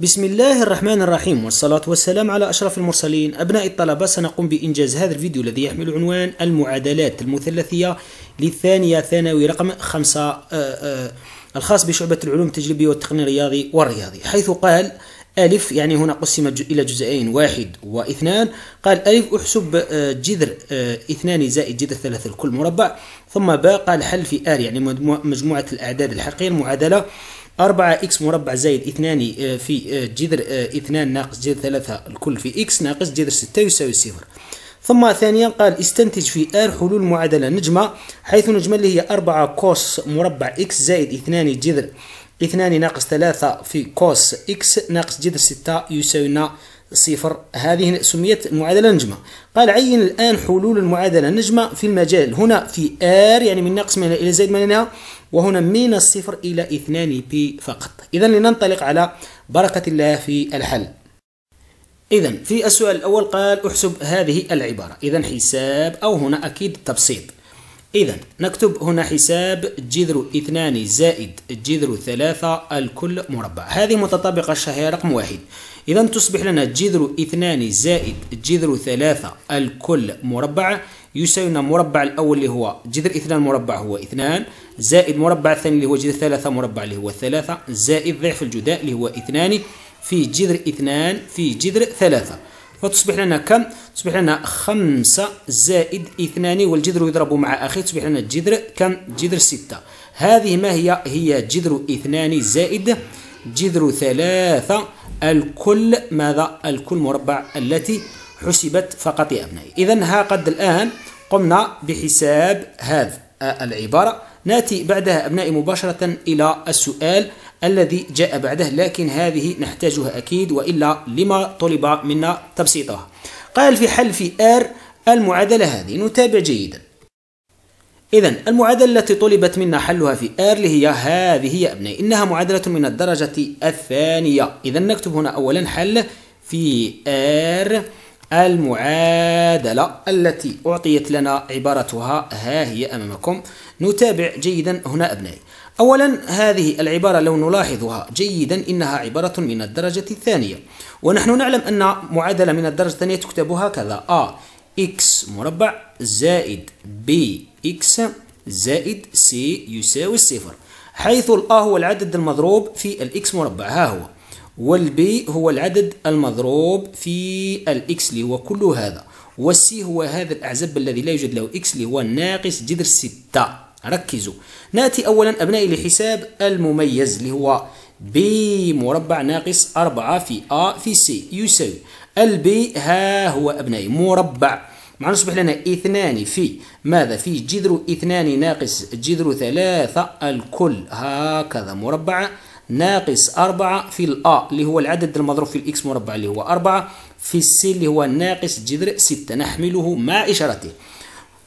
بسم الله الرحمن الرحيم والصلاة والسلام على أشرف المرسلين أبناء الطلبة سنقوم بإنجاز هذا الفيديو الذي يحمل عنوان المعادلات المثلثية للثانية ثانوي رقم خمسة آه، آه، الخاص بشعبة العلوم التجريبية والتقني الرياضي والرياضي حيث قال ألف يعني هنا قسم إلى جزئين واحد واثنان قال ألف أحسب آه، جذر اثنان زائد جذر ثلاثة الكل مربع ثم باء قال حل في آر يعني مجموعة الأعداد الحقيقية المعادلة 4 اكس مربع زائد 2 آه، في آه، جذر 2 آه، ناقص جذر 3 الكل في اكس ناقص جذر 6 يساوي صفر ثم ثانيا قال استنتج في ار حلول معادله نجمه حيث نجمه اللي هي 4 كوس مربع اكس زائد 2 جذر 2 ناقص 3 في كوس اكس ناقص جذر 6 يساوي صفر هذه سميت معادلة نجمة قال عين الآن حلول المعادلة نجمة في المجال هنا في R يعني من ناقص من إلى زائد من هنا وهنا من الصفر إلى 2 بي فقط إذا لننطلق على بركة الله في الحل إذا في السؤال الأول قال احسب هذه العبارة إذا حساب أو هنا أكيد تبسيط إذا نكتب هنا حساب جذر اثنان زائد جذر ثلاثة الكل مربع هذه متطابقة الشهية رقم واحد إذا تصبح لنا جذر اثنان زائد جذر ثلاثة الكل مربع يساوي لنا مربع الأول اللي هو جذر اثنان مربع هو اثنان زائد مربع الثاني اللي هو جذر ثلاثة مربع اللي هو ثلاثة زائد ضعف الجداء اللي هو اثنان في جذر اثنان في جذر ثلاثة فتصبح لنا كم تصبح لنا خمسة زائد اثنان والجذر يضرب مع أخيه تصبح لنا الجذر كم جذر ستة هذه ما هي هي جذر اثنان زائد جذر ثلاثة الكل ماذا الكل مربع التي حسبت فقط يا أبنائي إذا ها قد الآن قمنا بحساب هذا العبارة ناتي بعدها أبنائي مباشرة إلى السؤال الذي جاء بعده لكن هذه نحتاجها أكيد وإلا لما طلب منا تبسيطها قال في حل في R المعادلة هذه نتابع جيدا إذا المعادلة التي طلبت منا حلها في R اللي هي هذه يا أبنائي إنها معادلة من الدرجة الثانية إذا نكتب هنا أولا حل في R المعادلة التي أعطيت لنا عبارتها ها هي أمامكم نتابع جيدا هنا أبنائي أولا هذه العبارة لو نلاحظها جيدا إنها عبارة من الدرجة الثانية ونحن نعلم أن معادلة من الدرجة الثانية تكتب هكذا A x مربع زائد B x زائد C يساوي الصفر حيث A هو العدد المضروب في الإكس مربع ها هو والبي هو العدد المضروب في الإكس اللي هو كل هذا والسي هو هذا الأعزب الذي لا يوجد له إكس اللي هو ناقص جذر ستة ركزوا ناتي أولا أبنائي لحساب المميز اللي هو ب مربع ناقص 4 في أ في سي يساوي البي ها هو أبنائي مربع معنا يصبح لنا اثنان في ماذا في جذر اثنان ناقص جذر ثلاثة الكل هكذا مربع ناقص أربعة في الأ اللي هو العدد المضروب في الإكس مربع اللي هو أربعة في السي اللي هو ناقص جذر ستة نحمله مع إشارته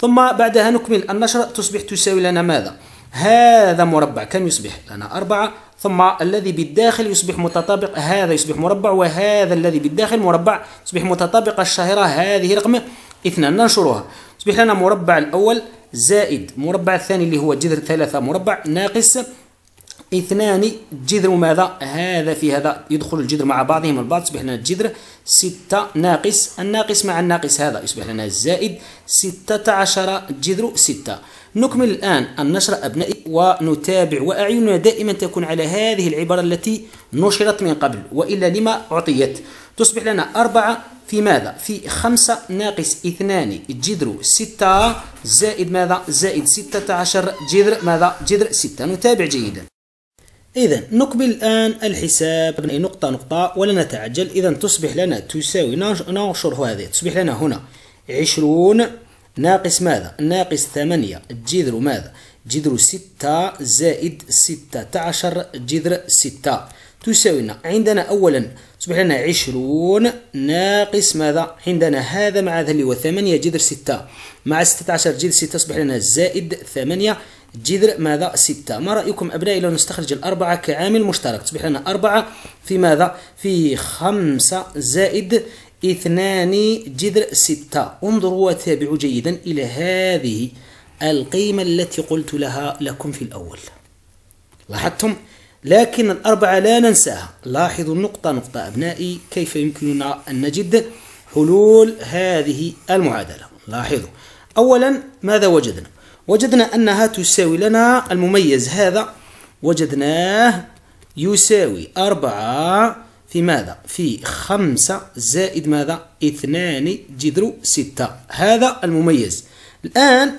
ثم بعدها نكمل النشر تصبح تساوي لنا ماذا هذا مربع كم يصبح لنا أربعة ثم الذي بالداخل يصبح متطابق هذا يصبح مربع وهذا الذي بالداخل مربع تصبح متطابقة الشهيرة هذه رقم اثنان ننشرها تصبح لنا مربع الأول زائد مربع الثاني اللي هو جذر ثلاثة مربع ناقص اثنان جذر ماذا هذا في هذا يدخل الجذر مع بعضهم البعض يصبح لنا الجذر ستة ناقص الناقص مع الناقص هذا يصبح لنا الزائد ستة عشر جذر ستة نكمل الآن النشر أبنائي ونتابع وأعيننا دائما تكون على هذه العبارة التي نشرت من قبل وإلا لما أعطيت تصبح لنا أربعة في ماذا؟ في خمسة ناقص اثنان جذر ستة زائد ماذا؟ زائد ستة عشر جذر ماذا؟ جذر ستة نتابع جيدا إذا نقبل الآن الحساب إيه، نقطة نقطة ولا نتعجل إذا تصبح لنا تساوي ننشر هذه تصبح لنا هنا عشرون ناقص ماذا؟ ناقص ثمانية جذر ماذا؟ جذر ستة زائد ستة عشر جذر ستة تساوي لنا عندنا أولا تصبح لنا عشرون ناقص ماذا؟ عندنا هذا مع ذا اللي هو ثمانية جذر ستة مع ستة عشر جذر ستة تصبح لنا زائد ثمانية جذر ماذا ستة ما رأيكم أبنائي لو نستخرج الأربعة كعامل مشترك تصبح لنا أربعة في ماذا في خمسة زائد اثنان جذر ستة انظروا وتابعوا جيدا إلى هذه القيمة التي قلت لها لكم في الأول لاحظتم لكن الأربعة لا ننساها لاحظوا النقطة نقطة أبنائي كيف يمكننا أن نجد حلول هذه المعادلة لاحظوا أولا ماذا وجدنا وجدنا أنها تساوي لنا المميز هذا وجدناه يساوي أربعة في ماذا؟ في خمسة زائد ماذا؟ اثنان جذر ستة هذا المميز الآن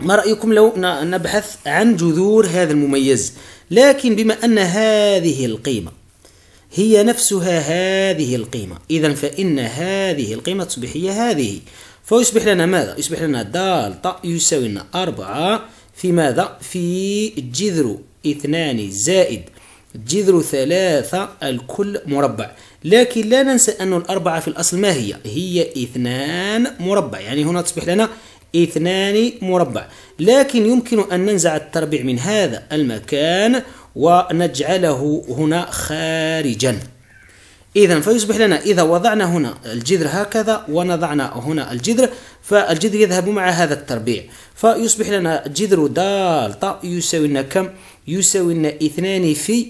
ما رأيكم لو نبحث عن جذور هذا المميز لكن بما أن هذه القيمة هي نفسها هذه القيمة إذا فإن هذه القيمة تصبح هي هذه فيصبح لنا ماذا يصبح لنا دالتا يساوي لنا أربعة في ماذا في جذر اثنان زائد جذر ثلاثة الكل مربع لكن لا ننسى أن الأربعة في الأصل ما هي هي اثنان مربع يعني هنا تصبح لنا اثنان مربع لكن يمكن أن ننزع التربيع من هذا المكان ونجعله هنا خارجا إذا فيصبح لنا إذا وضعنا هنا الجذر هكذا ونضعنا هنا الجذر فالجذر يذهب مع هذا التربيع فيصبح لنا جذر دالتا يساوي لنا كم؟ يساوي لنا اثنان في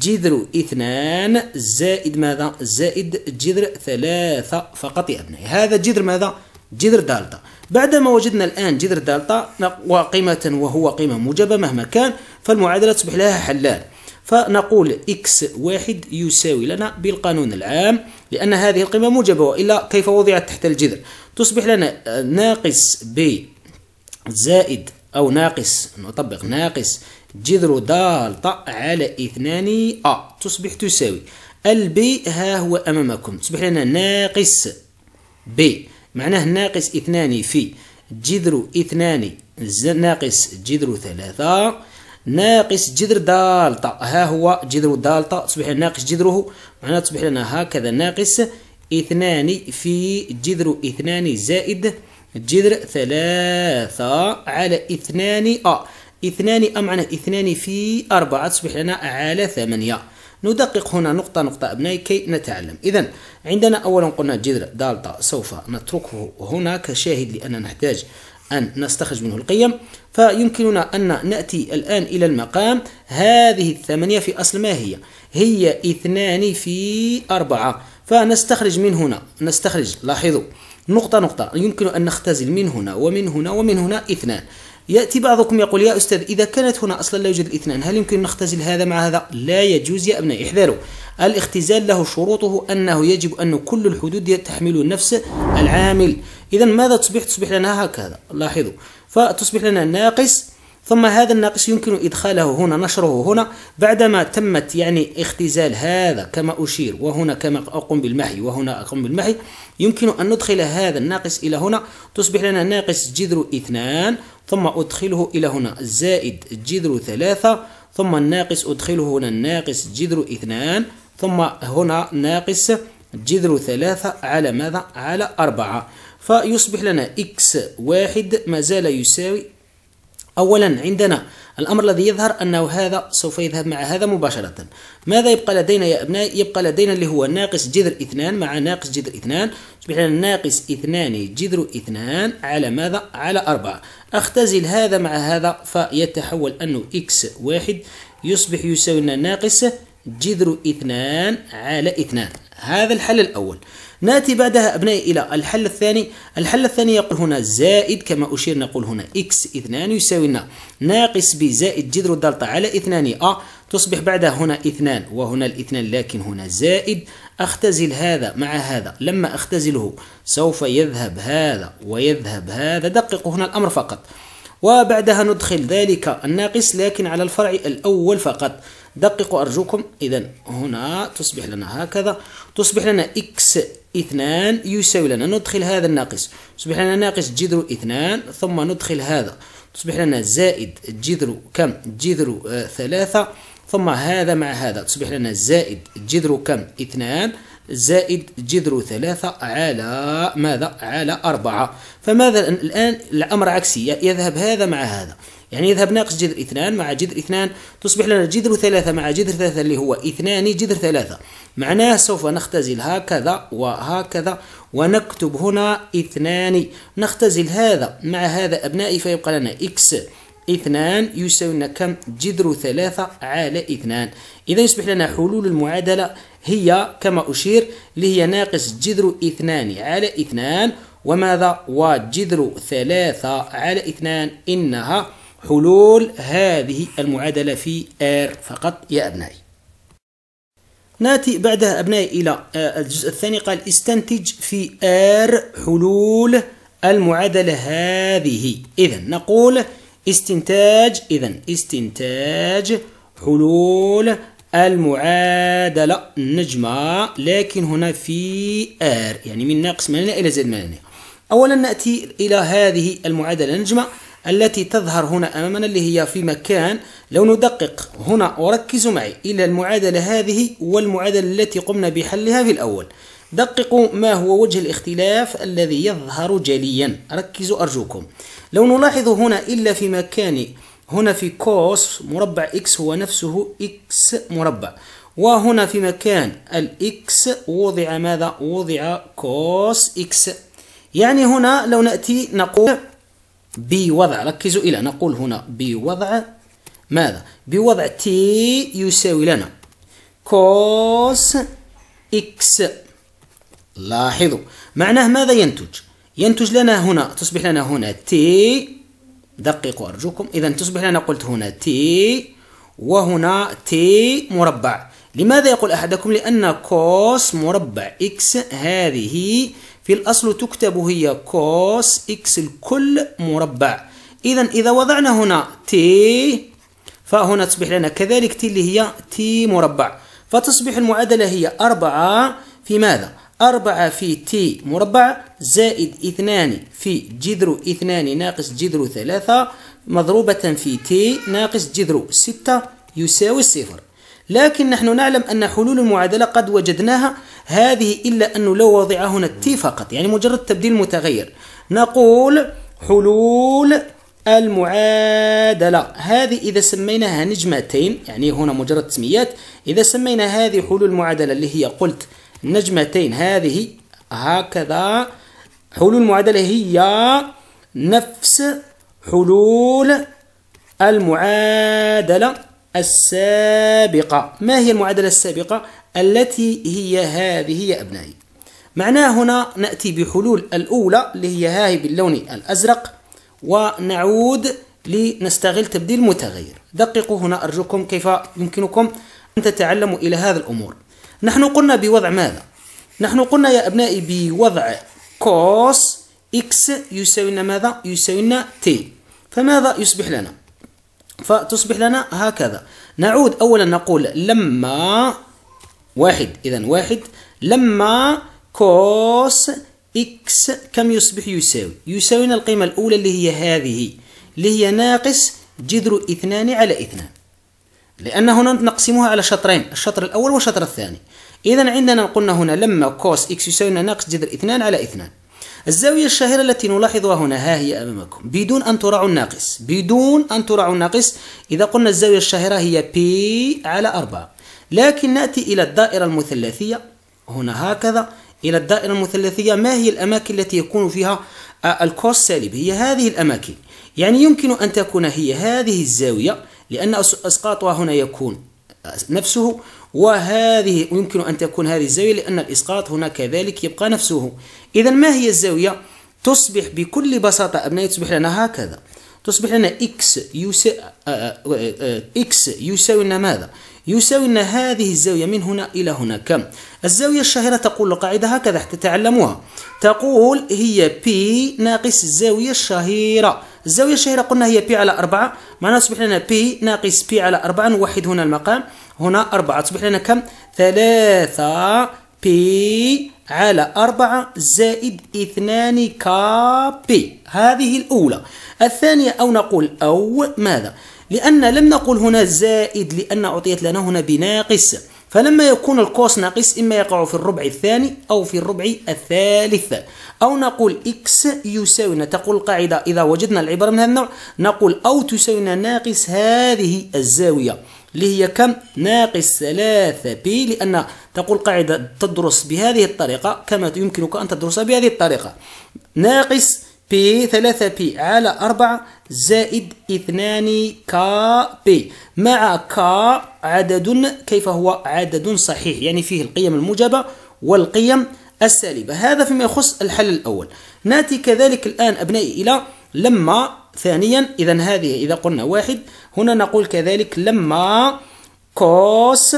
جذر اثنان زائد ماذا؟ زائد جذر ثلاثة فقط يا أبنائي هذا جذر ماذا؟ جذر دالتا بعدما وجدنا الآن جذر دالتا وقيمة وهو قيمة موجبة مهما كان فالمعادلة تصبح لها حلال فنقول إكس واحد يساوي لنا بالقانون العام لأن هذه القيمة موجبة وإلا كيف وضعت تحت الجذر تصبح لنا آه، ناقص ب زائد أو ناقص نطبق ناقص جذر دالتا على اثنان أ تصبح تساوي البي ها هو أمامكم تصبح لنا ناقص ب معناه ناقص اثنان في جذر اثنان ناقص جذر ثلاثة ناقص جذر دالتا ها هو جذر دالتا تصبح ناقص جذره معناها تصبح لنا هكذا ناقص اثنان في جذر اثنان زائد جذر ثلاثة على اثنان أ اثنان أ معناه اثنان في أربعة تصبح لنا على ثمانية ندقق هنا نقطة نقطة أبنائي كي نتعلم إذا عندنا أولا قلنا جذر دالتا سوف نتركه هنا كشاهد لأننا نحتاج أن نستخرج منه القيم فيمكننا أن نأتي الآن إلى المقام هذه الثمانية في أصل ما هي؟ هي اثنان في أربعة فنستخرج من هنا نستخرج لاحظوا نقطة نقطة يمكن أن نختزل من هنا ومن هنا ومن هنا اثنان يأتي بعضكم يقول يا أستاذ إذا كانت هنا أصلا لا يوجد الاثنان هل يمكن نختزل هذا مع هذا؟ لا يجوز يا أبنائي احذروا الاختزال له شروطه أنه يجب أن كل الحدود تحمل نفس العامل إذا ماذا تصبح؟ تصبح لنا هكذا لاحظوا فتصبح لنا ناقص ثم هذا الناقص يمكن إدخاله هنا نشره هنا بعدما تمت يعني اختزال هذا كما أشير وهنا كما أقوم بالمحي وهنا أقوم بالمحي يمكن أن ندخل هذا الناقص إلى هنا تصبح لنا ناقص جذر اثنان ثم أدخله إلى هنا زائد جذر ثلاثة ثم الناقص أدخله هنا الناقص جذر اثنان ثم هنا ناقص جذر ثلاثة على ماذا؟ على أربعة فيصبح لنا إكس واحد ما زال يساوي أولا عندنا الأمر الذي يظهر أنه هذا سوف يذهب مع هذا مباشرة ماذا يبقى لدينا يا أبناء يبقى لدينا اللي هو ناقص جذر اثنان مع ناقص جذر اثنان يصبح لنا ناقص اثنان جذر اثنان على ماذا على أربعة أختزل هذا مع هذا فيتحول أنه إكس واحد يصبح يساوي لنا ناقص جذر اثنان على اثنان هذا الحل الأول ناتي بعدها أبنائي إلى الحل الثاني الحل الثاني يقول هنا زائد كما أشير نقول هنا إكس اثنان يساوي لنا ناقص ب زائد جذر الدلتا على اثنان أ تصبح بعدها هنا اثنان وهنا الاثنان لكن هنا زائد أختزل هذا مع هذا لما أختزله سوف يذهب هذا ويذهب هذا دققوا هنا الأمر فقط وبعدها ندخل ذلك الناقص لكن على الفرع الأول فقط دققوا أرجوكم إذا هنا تصبح لنا هكذا تصبح لنا إكس اثنان يساوي لنا ندخل هذا الناقص تصبح لنا ناقص جذر اثنان ثم ندخل هذا تصبح لنا زائد جذر كم جذر آه ثلاثة ثم هذا مع هذا تصبح لنا زائد جذر كم اثنان زائد جذر ثلاثة على ماذا على أربعة فماذا الآن الأمر عكسي يذهب هذا مع هذا يعني يذهب ناقص جذر اثنان مع جذر اثنان تصبح لنا جذر ثلاثة مع جذر ثلاثة اللي هو اثنان جذر ثلاثة معناه سوف نختزل هكذا وهكذا ونكتب هنا اثنان نختزل هذا مع هذا أبنائي فيبقى لنا إكس اثنان يساوي لنا كم جذر ثلاثة على اثنان إذا يصبح لنا حلول المعادلة هي كما أشير اللي هي ناقص جذر اثنان على اثنان وماذا وجذر ثلاثة على اثنان إنها حلول هذه المعادلة في R فقط يا أبنائي ناتي بعدها أبنائي إلى آه، الجزء الثاني قال استنتج في R حلول المعادلة هذه إذا نقول استنتاج إذا استنتاج حلول المعادلة نجمة لكن هنا في R يعني من ناقص مننا إلى زائد مننا أولا نأتي إلى هذه المعادلة نجمة التي تظهر هنا أمامنا اللي هي في مكان لو ندقق هنا وركزوا معي إلى المعادلة هذه والمعادلة التي قمنا بحلها في الأول دققوا ما هو وجه الاختلاف الذي يظهر جليا ركزوا أرجوكم لو نلاحظ هنا إلا في مكان هنا في كوس مربع إكس هو نفسه إكس مربع وهنا في مكان الإكس وضع ماذا؟ وضع كوس إكس يعني هنا لو نأتي نقول بوضع ركزوا إلى نقول هنا بوضع ماذا بوضع تي يساوي لنا كوس إكس لاحظوا معناه ماذا ينتج ينتج لنا هنا تصبح لنا هنا تي دققوا أرجوكم إذا تصبح لنا قلت هنا تي وهنا تي مربع لماذا يقول أحدكم لأن كوس مربع إكس هذه في الأصل تكتب هي كوس إكس الكل مربع إذا إذا وضعنا هنا تي فهنا تصبح لنا كذلك تي اللي هي تي مربع فتصبح المعادلة هي أربعة في ماذا؟ أربعة في تي مربع زائد اثنان في جذر اثنان ناقص جذر ثلاثة مضروبة في تي ناقص جذر ستة يساوي الصفر لكن نحن نعلم أن حلول المعادلة قد وجدناها هذه إلا أنه لو وضع هنا التي فقط يعني مجرد تبديل متغير نقول حلول المعادلة هذه إذا سميناها نجمتين يعني هنا مجرد تسميات إذا سمينا هذه حلول المعادلة اللي هي قلت نجمتين هذه هكذا حلول المعادلة هي نفس حلول المعادلة السابقة ما هي المعادلة السابقة؟ التي هي هذه يا أبنائي معناه هنا نأتي بحلول الأولى اللي هي هاي باللون الأزرق ونعود لنستغل تبديل متغير دققوا هنا أرجوكم كيف يمكنكم أن تتعلموا إلى هذا الأمور نحن قلنا بوضع ماذا؟ نحن قلنا يا أبنائي بوضع كوس إكس يساوي لنا ماذا؟ يساوي لنا تي فماذا يصبح لنا؟ فتصبح لنا هكذا نعود أولا نقول لما واحد إذا واحد لما كوس إكس كم يصبح يساوي يساوي القيمة الأولى اللي هي هذه اللي هي ناقص جذر اثنان على اثنان لأن هنا نقسمها على شطرين الشطر الأول والشطر الثاني إذا عندنا قلنا هنا لما كوس إكس يساوي ناقص جذر اثنان على اثنان الزاوية الشهيرة التي نلاحظها هنا ها هي أمامكم بدون أن تراعوا الناقص بدون أن تراعوا الناقص إذا قلنا الزاوية الشهيرة هي بي على أربعة لكن نأتي إلى الدائرة المثلثية هنا هكذا إلى الدائرة المثلثية ما هي الأماكن التي يكون فيها آه، الكوس سالب هي هذه الأماكن يعني يمكن أن تكون هي هذه الزاوية لأن إسقاطها هنا يكون آه، نفسه وهذه يمكن أن تكون هذه الزاوية لأن الإسقاط هنا كذلك يبقى نفسه إذا ما هي الزاوية؟ تصبح بكل بساطة أبنائي تصبح لنا هكذا تصبح لنا إكس يساوي إكس يساوي لنا ماذا؟ يساوي أن هذه الزاوية من هنا إلى هنا كم؟ الزاوية الشهيرة تقول القاعدة هكذا حتى تعلموها تقول هي بي ناقص الزاوية الشهيرة الزاوية الشهيرة قلنا هي بي على 4 معناها تصبح لنا بي ناقص بي على 4 نوحد هنا المقام هنا 4 تصبح لنا كم؟ 3 بي على 4 زائد 2 بي هذه الأولى الثانية أو نقول أو ماذا؟ لأن لم نقل هنا زائد لأن أعطيت لنا هنا بناقص فلما يكون الكوس ناقص إما يقع في الربع الثاني أو في الربع الثالث أو نقول إكس يساوي تقول القاعدة إذا وجدنا العبارة من هذا النوع نقول أو تساوي ناقص هذه الزاوية اللي هي كم ناقص 3 بي لأن تقول قاعدة تدرس بهذه الطريقة كما يمكنك أن تدرس بهذه الطريقة ناقص بي 3 بي على 4 زائد 2 كا بي مع كا عدد كيف هو عدد صحيح يعني فيه القيم الموجبة والقيم السالبة هذا فيما يخص الحل الأول ناتي كذلك الآن أبنائي إلى لما ثانيا إذا هذه إذا قلنا واحد هنا نقول كذلك لما كوس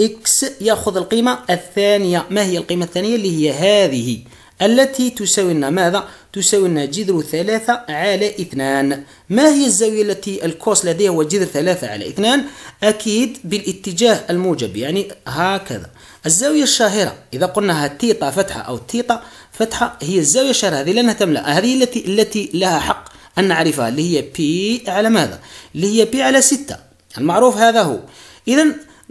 إكس يأخذ القيمة الثانية ما هي القيمة الثانية اللي هي هذه التي تساوي لنا ماذا؟ تساوي لنا جذر ثلاثة على اثنان ما هي الزاوية التي الكوس لديها هو جذر ثلاثة على اثنان؟ أكيد بالاتجاه الموجب يعني هكذا الزاوية الشاهرة إذا قلنا تيتا فتحة أو تيتا فتحة هي الزاوية الشاهرة هذه لأنها تملأ هذه التي التي لها حق أن نعرفها اللي هي بي على ماذا؟ اللي هي بي على ستة المعروف هذا هو إذا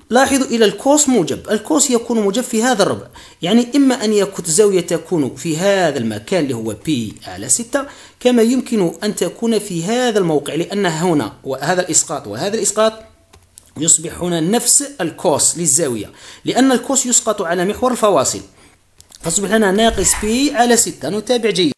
لاحظوا إلى الكوس موجب الكوس يكون موجب في هذا الربع يعني إما أن يكون الزاوية تكون في هذا المكان اللي هو بي على 6 كما يمكن أن تكون في هذا الموقع لأن هنا وهذا الإسقاط وهذا الإسقاط يصبح هنا نفس الكوس للزاوية لأن الكوس يسقط على محور الفواصل فاصبح لنا ناقص بي على 6 نتابع جيد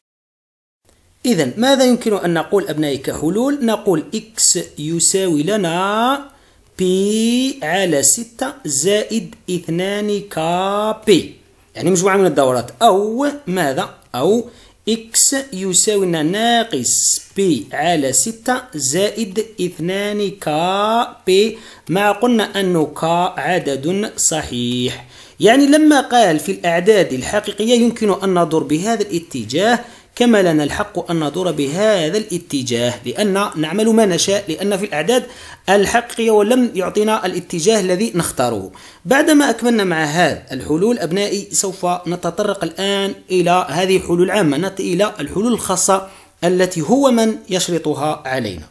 إذا ماذا يمكن أن نقول أبنائي كحلول نقول إكس يساوي لنا بي على 6 زائد 2 كبي يعني مجموعة من الدورات أو ماذا أو إكس يساوي لنا ناقص بي على 6 زائد 2 كبي مع قلنا أنه ك عدد صحيح يعني لما قال في الأعداد الحقيقية يمكن أن ننظر بهذا الاتجاه كما لنا الحق أن ندور بهذا الاتجاه لأن نعمل ما نشاء لأن في الأعداد الحقية ولم يعطينا الاتجاه الذي نختاره بعدما أكملنا مع هذا الحلول أبنائي سوف نتطرق الآن إلى هذه الحلول العامة نأتي إلى الحلول الخاصة التي هو من يشرطها علينا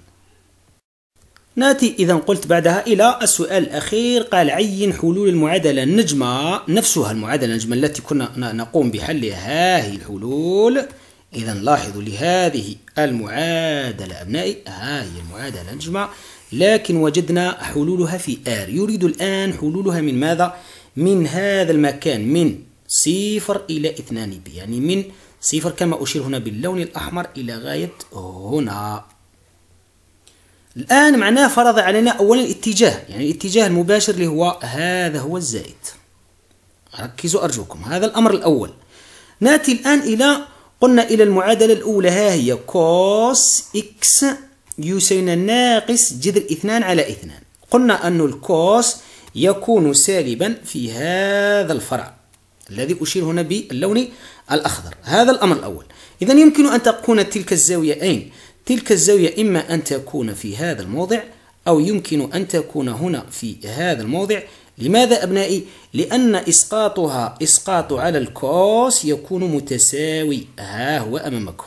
ناتي إذا قلت بعدها إلى السؤال الأخير قال عين حلول المعادلة النجمة نفسها المعادلة النجمة التي كنا نقوم بحلها هذه الحلول إذا لاحظوا لهذه المعادلة أبنائي ها هي المعادلة نجمع لكن وجدنا حلولها في R يريد الآن حلولها من ماذا؟ من هذا المكان من صفر إلى اثنان بي يعني من صفر كما أشير هنا باللون الأحمر إلى غاية هنا الآن معناه فرض علينا أولا الاتجاه يعني الاتجاه المباشر اللي هو هذا هو الزائد ركزوا أرجوكم هذا الأمر الأول نأتي الآن إلى قلنا إلى المعادلة الأولى ها هي كوس إكس يساوي ناقص جذر اثنان على اثنان قلنا أن الكوس يكون سالبا في هذا الفرع الذي أشير هنا باللون الأخضر هذا الأمر الأول إذا يمكن أن تكون تلك الزاوية أين؟ تلك الزاوية إما أن تكون في هذا الموضع أو يمكن أن تكون هنا في هذا الموضع لماذا أبنائي؟ لأن إسقاطها إسقاط على الكوس يكون متساوي ها هو أمامكم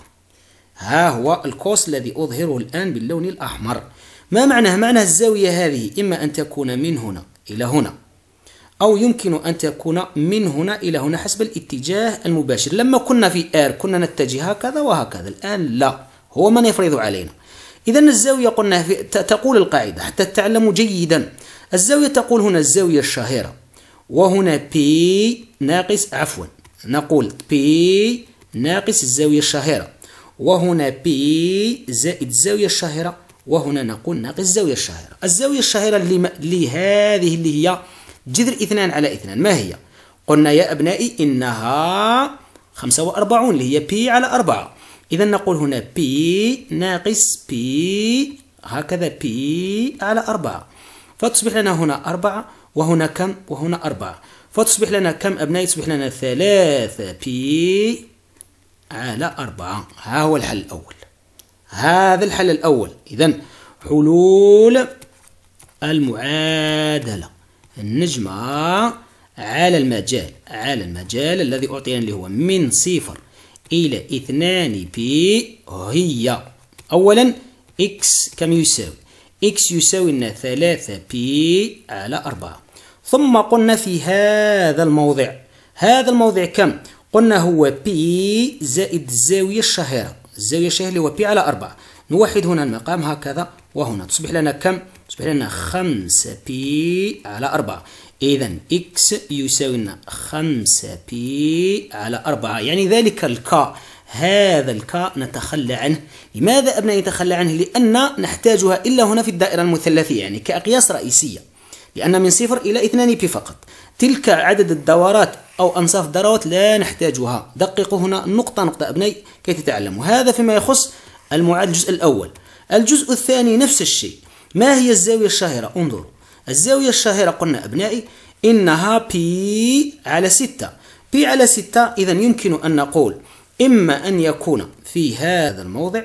ها هو الكوس الذي أظهره الآن باللون الأحمر ما معناه؟ معناه الزاوية هذه إما أن تكون من هنا إلى هنا أو يمكن أن تكون من هنا إلى هنا حسب الاتجاه المباشر لما كنا في R كنا نتجه هكذا وهكذا الآن لا هو من يفرض علينا إذا الزاوية قلنا في تقول القاعدة حتى تعلموا جيدا الزاوية تقول هنا الزاوية الشهيرة وهنا بي ناقص عفوا نقول بي ناقص الزاوية الشهيرة وهنا بي زائد الزاوية الشهيرة وهنا نقول ناقص الزاوية الشهيرة الزاوية الشهيرة اللي لهذه اللي هي جذر اثنان على اثنان ما هي؟ قلنا يا أبنائي إنها 45 اللي هي بي على 4 إذا نقول هنا بي ناقص بي هكذا بي على 4 فتصبح لنا هنا أربعة وهنا كم وهنا أربعة فتصبح لنا كم أبناء يصبح لنا ثلاثة بي على أربعة ها هو الحل الأول هذا الحل الأول إذا حلول المعادلة النجمة على المجال على المجال الذي أعطينا اللي هو من صفر إلى اثنان بي هي أولا إكس كم يساوي إكس يساوي لنا ثلاثة بي على أربعة ثم قلنا في هذا الموضع هذا الموضع كم؟ قلنا هو بي زائد الزاوية الشهيرة الزاوية الشهيرة اللي هو بي على أربعة نوحد هنا المقام هكذا وهنا تصبح لنا كم؟ تصبح لنا خمسة بي على أربعة إذا إكس يساوي لنا خمسة بي على أربعة يعني ذلك الكا هذا الكا نتخلى عنه لماذا أبناء نتخلى عنه لأن نحتاجها إلا هنا في الدائرة المثلثية يعني كأقياس رئيسية لأن من صفر إلى اثنان بي فقط تلك عدد الدورات أو أنصاف الدورات لا نحتاجها دققوا هنا نقطة نقطة أبنائي كي تتعلموا هذا فيما يخص المعاد الجزء الأول الجزء الثاني نفس الشيء ما هي الزاوية الشهيرة انظروا الزاوية الشهيرة قلنا أبنائي إنها بي على ستة بي على ستة إذا يمكن أن نقول إما أن يكون في هذا الموضع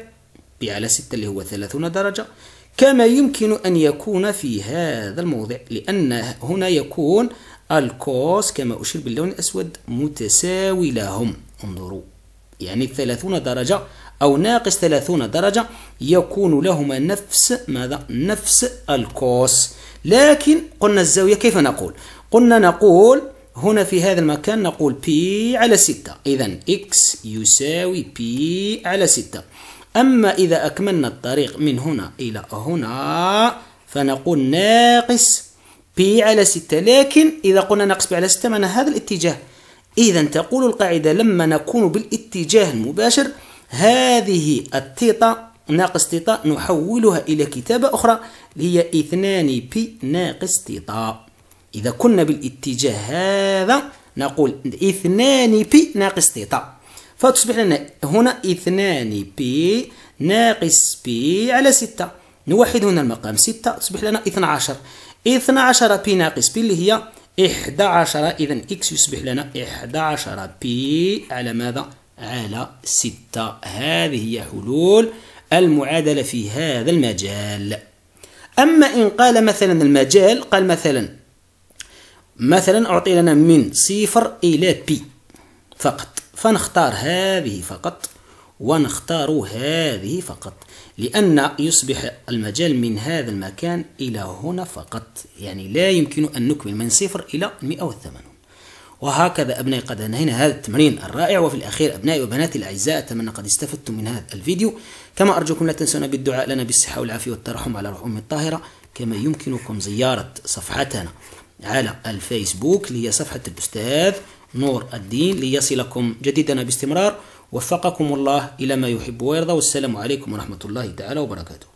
بي على 6 اللي هو 30 درجة كما يمكن أن يكون في هذا الموضع لأن هنا يكون الكوس كما أشير باللون الأسود متساوي لهم انظروا يعني 30 درجة أو ناقص 30 درجة يكون لهما نفس ماذا؟ نفس الكوس لكن قلنا الزاوية كيف نقول؟ قلنا نقول هنا في هذا المكان نقول بي على 6 إذا إكس يساوي بي على 6 أما إذا أكملنا الطريق من هنا إلى هنا فنقول ناقص بي على 6 لكن إذا قلنا ناقص بي على 6 معنى هذا الاتجاه إذا تقول القاعدة لما نكون بالاتجاه المباشر هذه التيتا ناقص تيتا نحولها إلى كتابة أخرى هي 2 بي ناقص تيتا إذا كنا بالاتجاه هذا نقول اثنان بي ناقص ثيتا فتصبح لنا هنا اثنان بي ناقص بي على ستة نوحد هنا المقام ستة تصبح لنا عشر اثنا عشر بي ناقص بي اللي هي عشر إذا إكس يصبح لنا عشر بي على ماذا؟ على ستة هذه هي حلول المعادلة في هذا المجال أما إن قال مثلا المجال قال مثلا مثلا أعطي لنا من صفر إلى بي فقط فنختار هذه فقط ونختار هذه فقط لأن يصبح المجال من هذا المكان إلى هنا فقط يعني لا يمكن أن نكمل من صفر إلى 180 وهكذا أبنائي قد أنهينا هذا التمرين الرائع وفي الأخير أبنائي وبناتي الأعزاء أتمنى قد استفدتم من هذا الفيديو كما أرجوكم لا تنسونا بالدعاء لنا بالصحة والعافية والترحم على روح أمي الطاهرة كما يمكنكم زيارة صفحتنا على الفيسبوك اللي هي صفحة الأستاذ نور الدين ليصلكم جديدنا باستمرار وفقكم الله إلى ما يحب ويرضى والسلام عليكم ورحمة الله تعالى وبركاته